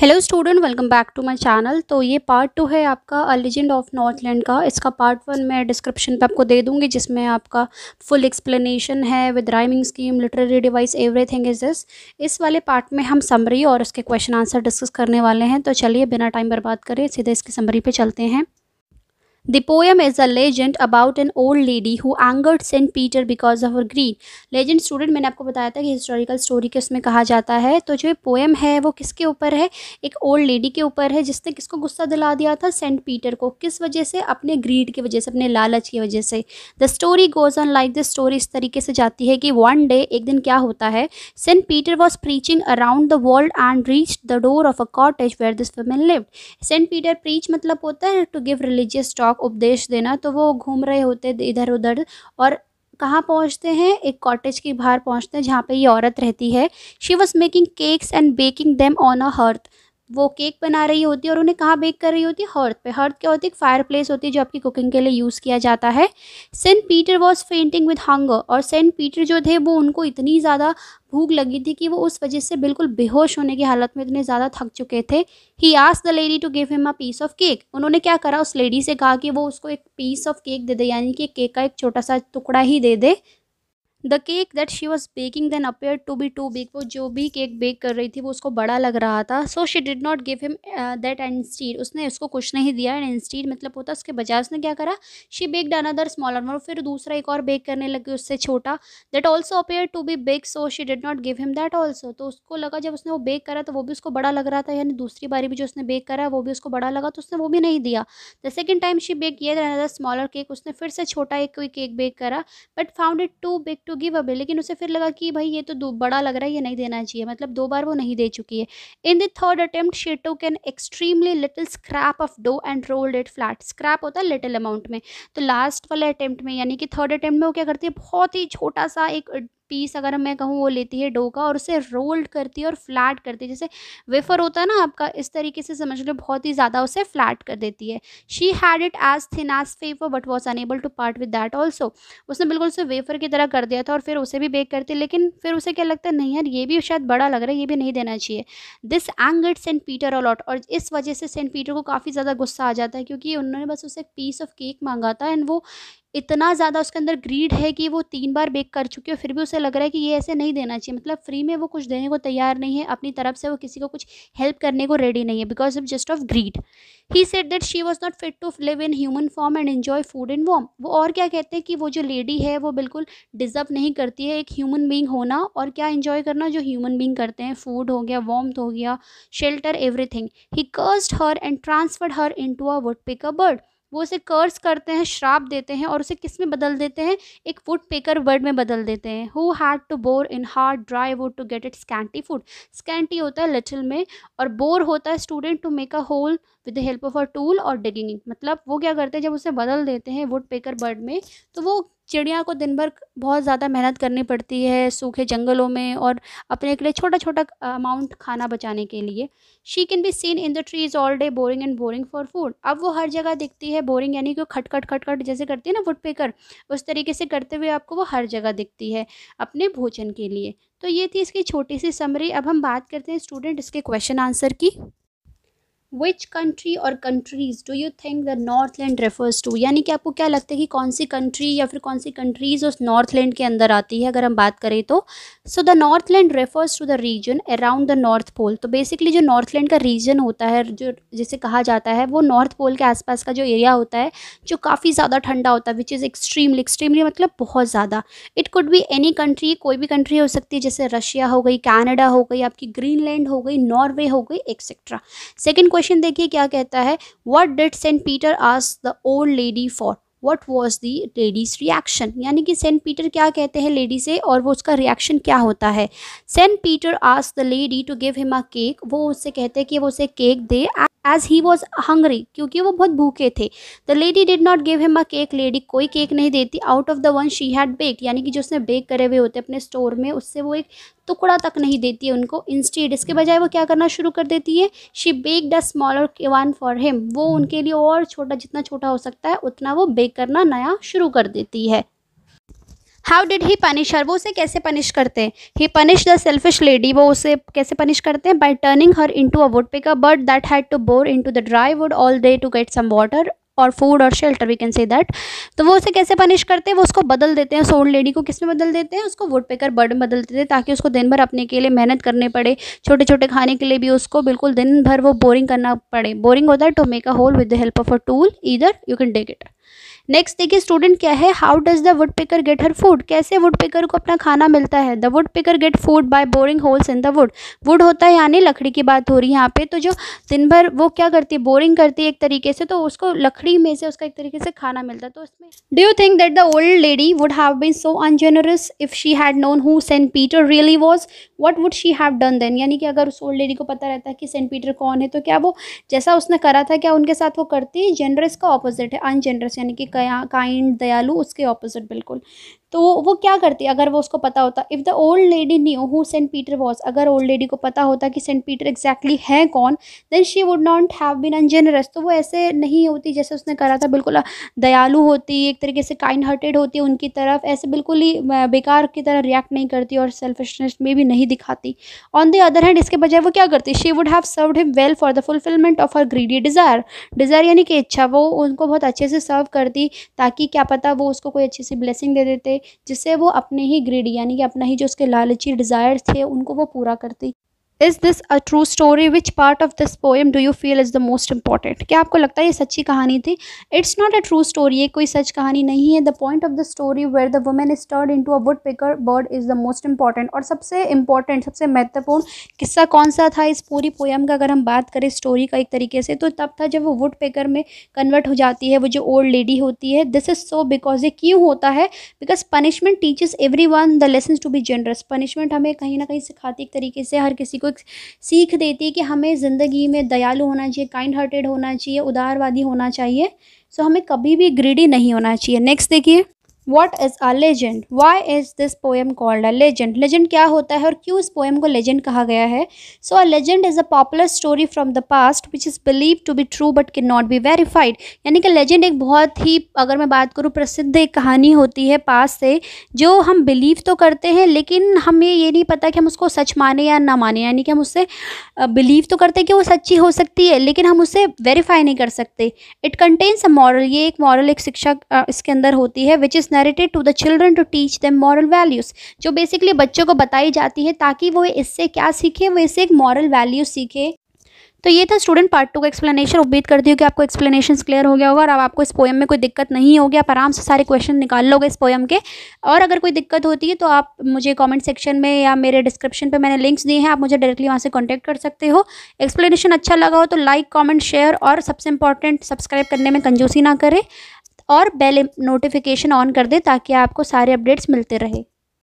Hello student welcome back to my channel तो ये part two है आपका अ लेजेंड ऑफ नॉर्थलैंड का इसका पार्ट वन मैं डिस्क्रिप्शन पे आपको दे दूंगी जिसमें आपका फुल एक्सप्लेनेशन है with rhyming scheme literary device everything is this इस वाले पार्ट में हम समरी और उसके क्वेश्चन आंसर डिस्कस करने वाले हैं तो चलिए बिना टाइम बर्बाद करें सीधे इसकी समरी पर चलते हैं The poem is a legend about an old lady who angered Saint Peter because of her greed. Legend student मैंने आपको बताया था कि historical story के उसमें कहा जाता है तो जो ये poem है वो किसके ऊपर है एक old lady के ऊपर है जिसने किसको गुस्सा दिला दिया था सेंट Peter को किस वजह से अपने greed की वजह से अपने लालच की वजह से The story goes on like this story इस तरीके से जाती है कि one day एक दिन क्या होता है saint Peter was preaching around the world and reached the door of a cottage where this woman lived. Saint Peter preach मतलब होता है to give religious talk talk उपदेश देना तो वो घूम रहे होते इधर उधर और कहाँ पहुँचते हैं एक कॉटेज के बाहर पहुँचते हैं जहाँ पे ये औरत रहती है she was making cakes and baking them on a hearth वो केक बना रही होती है और उन्हें कहाँ बेक कर रही होती है हर्थ पे हर्थ क्या होती है फायर प्लेस होती है जो आपकी कुकिंग के लिए यूज़ किया जाता है saint Peter was fainting with hunger और सेंट पीटर जो थे वो उनको इतनी ज़्यादा भूख लगी थी कि वो उस वजह से बिल्कुल बेहोश होने की हालत में इतने ज़्यादा थक चुके थे ही आज the lady to give him a piece of cake उन्होंने क्या करा उस लेडी से कहा कि वो उसको एक पीस ऑफ केक दे दे यानी कि केक का एक छोटा सा टुकड़ा ही दे दे the cake that she was baking then appear to be too big वो जो भी केक बेक कर रही थी वो उसको बड़ा लग रहा था so she did not give him that instead उसने उसको कुछ नहीं दिया एंड स्टीड मतलब होता उसके बजाय उसने क्या करा शी बेक अनदर स्मॉलर और फिर दूसरा एक और बेक करने लगी उससे छोटा that also appear to be big so she did not give him that also तो उसको लगा जब उसने वो बेक करा तो वो भी उसको बड़ा लग रहा था यानी दूसरी बारी भी जो उसने बेक करा वो भी उसको बड़ा लगा तो उसने वो भी नहीं दिया the second time she bake ये अनदर स्मॉलर केक उसने फिर से छोटा एक कोई केक बेक करा but found it too big to to to give away लेकिन उसे फिर लगा कि भाई ये तो दो बड़ा लग रहा है ये नहीं देना चाहिए मतलब दो बार वो नहीं दे चुकी है in the third attempt she took an extremely little scrap of dough and rolled it flat scrap होता है लिटिल अमाउंट में तो लास्ट वाले अटैम्प्ट में यानी कि थर्ड अटैम्प्ट में वो क्या करती है बहुत ही छोटा सा एक पीस अगर मैं कहूँ वो लेती है डो का और उसे रोल्ड करती है और फ्लैट करती है जैसे वेफर होता है ना आपका इस तरीके से समझ लो बहुत ही ज़्यादा उसे फ्लैट कर देती है she had it as thin as paper but was unable to part with that also उसने बिल्कुल उसे वेफर की तरह कर दिया था और फिर उसे भी बेक करती लेकिन फिर उसे क्या लगता है नहीं यार ये भी शायद बड़ा लग रहा है ये भी नहीं देना चाहिए दिस एंग सेंट पीटर अलॉट और इस वजह से सेंट पीटर को काफ़ी ज़्यादा गुस्सा आ जाता है क्योंकि उन्होंने बस उसे एक पीस ऑफ केक मांगा था एंड वो इतना ज़्यादा उसके अंदर ग्रीड है कि वो तीन बार बेक कर चुकी है फिर भी उसे लग रहा है कि ये ऐसे नहीं देना चाहिए मतलब फ्री में वो कुछ देने को तैयार नहीं है अपनी तरफ से वो किसी को कुछ हेल्प करने को रेडी नहीं है because of just of greed he said that she was not fit to live in human form and enjoy food and warm वो और क्या कहते हैं कि वो जो लेडी है वो बिल्कुल डिजर्व नहीं करती है एक ह्यूमन बींग होना और क्या इन्जॉय करना जो ह्यूमन बींग करते हैं फूड हो गया वॉम्थ हो गया shelter everything he cursed her and transferred her into a woodpecker a bird वो उसे कर्स करते हैं श्राप देते हैं और उसे किस में बदल देते हैं एक वुड पेकर वर्ड में बदल देते हैं who had to bore in hard dry wood to get it scanty food scanty होता है लिटिल में और बोर होता है student to make a hole with the help of a tool और डिगिंग मतलब वो क्या करते हैं जब उसे बदल देते हैं वुड पेकर बर्ड में तो वो चिड़िया को दिन भर बहुत ज़्यादा मेहनत करनी पड़ती है सूखे जंगलों में और अपने के लिए छोटा छोटा अमाउंट खाना बचाने के लिए she can be seen in the trees all day boring and boring for food अब वो हर जगह दिखती है बोरिंग यानी कि खटखट खटखट जैसे करती है ना वुड पेकर उस तरीके से करते हुए आपको वो हर जगह दिखती है अपने भोजन के लिए तो ये थी इसकी छोटी सी समरी अब हम बात करते हैं स्टूडेंट इसके क्वेश्चन आंसर की विच कंट्री और countries do you think the north land refers to यानी कि आपको क्या लगता है कि कौन सी कंट्री या फिर कौन सी कंट्रीज़ उस नॉर्थ लैंड के अंदर आती है अगर हम बात करें तो so the north land refers to the region around the north pole तो बेसिकली जो नॉर्थ लैंड का रीजन होता है जो जिसे कहा जाता है वो नॉर्थ पोल के आसपास का जो एरिया होता है जो काफ़ी ज़्यादा ठंडा होता है विच इज़ एक्सट्रीमली एक्सट्रीमली मतलब बहुत ज़्यादा it could be any country कोई भी कंट्री हो सकती है जैसे रशिया हो गई कैनेडा हो गई आपकी ग्रीनलैंड हो गई नॉर्वे हो गई एक्सेट्रा सेकेंड क्वेश्चन क्वेश्चन देखिए क्या कहता है वट डिड सेंट पीटर आज the old lady for what was the lady's reaction यानी कि सेंट पीटर क्या कहते हैं लेडी से और वो उसका रिएक्शन क्या होता है सेंट पीटर आज the lady to give him a cake वो उससे कहते हैं कि वो उसे केक दे एज ही वॉज हंगरी क्योंकि वो बहुत भूखे थे the lady did not give him a cake lady कोई केक नहीं देती out of the one she had bake यानी कि जो उसने बेक करे हुए होते अपने स्टोर में उससे वो एक टुकड़ा तक नहीं देती है उनको इंस्टीड इसके बजाय वो क्या करना शुरू कर देती है she bake the smaller one for him वो उनके लिए और छोटा जितना छोटा हो सकता है उतना वो बेक करना नया शुरू कर देती है how did he punish her वो उसे कैसे पनिश करते हैं he punish the selfish lady वो उसे कैसे पनिश करते हैं by turning her into a woodpecker but that had to bore into the dry wood all day to get some water और food और shelter we can say that तो वो उसे कैसे punish करते हैं वो उसको बदल देते हैं सोल्ड लेडी को किस में बदल देते हैं उसको वुड पेकर बर्ड में बदल देते हैं ताकि उसको दिन भर अपने के लिए मेहनत करने पड़े छोटे छोटे खाने के लिए भी उसको बिल्कुल दिन भर वो बोरिंग करना पड़े बोरिंग होता है to make a hole with the help of a tool इधर you can take it next देखिए स्टूडेंट क्या है how does the woodpecker get her food कैसे वुड पिकर को अपना खाना मिलता है the woodpecker get food by boring holes in the wood wood होता है यानी लकड़ी की बात हो रही है यहाँ पे तो जो दिन भर वो क्या करती है बोरिंग करती है एक तरीके से तो उसको लकड़ी में से उसका एक तरीके से खाना मिलता है तो उसमें do you think that the old lady would have been so ungenerous if she had known who saint Peter really was what would she have done then यानी कि अगर उस ओल्ड लेडी को पता रहता कि सेंट पीटर कौन है तो क्या वो जैसा उसने करा था क्या उनके साथ वो करती है जेनरस का ऑपोजिट है अनजेनरस यानी कि काइंड दयालु उसके ऑपोजिट बिल्कुल तो वो क्या करती अगर वो उसको पता होता if the old lady knew who saint Peter was अगर ओल्ड लेडी को पता होता कि सेंट पीटर एग्जैक्टली है कौन then she would not have been ungenerous तो वो ऐसे नहीं होती जैसे उसने करा था बिल्कुल दयालु होती एक तरीके से काइंड हार्टेड होती उनकी तरफ ऐसे बिल्कुल ही बेकार की तरह रिएक्ट नहीं करती और सेल्फिशनेस में भी नहीं दिखाती ऑन द अदर हैंड इसके बजाय वो क्या करती she would have serve him well for the fulfilment of her greedy desire desire यानी कि इच्छा वो उनको बहुत अच्छे से सर्व करती थी ताकि क्या पता वो उसको कोई अच्छी सी ब्लेसिंग दे देते जिससे वो अपने ही ग्रिड यानी कि अपना ही जो उसके लालची डिजायर थे उनको वो पूरा करती is this a true story which part of this poem do you feel is the most important क्या आपको लगता है ये सच्ची कहानी थी it's not a true story ये कोई सच कहानी नहीं है the point of the story where the woman is turned into a woodpecker bird is the most important और सबसे इंपॉर्टेंट सबसे महत्वपूर्ण किस्सा कौन सा था इस पूरी पोएम का अगर हम बात करें स्टोरी का एक तरीके से तो तब था जब वो वुड पिकर में कन्वर्ट हो जाती है वो जो ओल्ड लेडी होती है दिस इज़ सो बिकॉज ये क्यों होता है because punishment teaches every one the lesson to be generous punishment हमें कहीं ना कहीं सिखाती एक तरीके से हर किसी को सबक सीख देती है कि हमें ज़िंदगी में दयालु होना चाहिए काइंड हार्टेड होना चाहिए उदारवादी होना चाहिए सो हमें कभी भी ग्रीडी नहीं होना चाहिए नेक्स्ट देखिए what is a legend why is this poem called a legend legend क्या होता है और क्यों इस पोएम को लेजेंड कहा गया है so a legend is a popular story from the past which is believe to be true but can not be verified यानी कि लेजेंड एक बहुत ही अगर मैं बात करूँ प्रसिद्ध एक कहानी होती है पास से जो हम बिलीव तो करते हैं लेकिन हमें ये नहीं पता कि हम उसको सच माने या ना माने यानी कि हम उससे बिलीव तो करते हैं कि वो सच्ची हो सकती है लेकिन हम उसे वेरीफाई नहीं कर सकते इट कंटेन्स अ मॉरल ये एक मॉरल एक शिक्षा इसके अंदर होती है which is narrated to the children to teach them moral values जो बेसिकली बच्चों को बताई जाती है ताकि वो इससे क्या सीखे वो इससे एक मॉरल वैल्यू सीखे तो ये था स्टूडेंट पार्ट टू का एक्सप्लेनेशन उम्मीद करती हूँ कि आपको एक्सप्लेनेशन क्लियर हो गया होगा और अब आपको इस पोएम में कोई दिक्कत नहीं होगी आप आराम से सारे क्वेश्चन निकाल लोगे इस पोएम के और अगर कोई दिक्कत होती है तो आप मुझे कमेंट सेक्शन में या मेरे डिस्क्रिप्शन पे मैंने लिंक्स दिए हैं आप मुझे डायरेक्टली वहाँ से कॉन्टैक्ट कर सकते हो एक्सप्लेनेशन अच्छा लगा हो तो लाइक कॉमेंट शेयर और सबसे इंपॉर्टेंट सब्सक्राइब करने में कंजूसी ना करें और बेल नोटिफिकेशन ऑन कर दें ताकि आपको सारे अपडेट्स मिलते रहे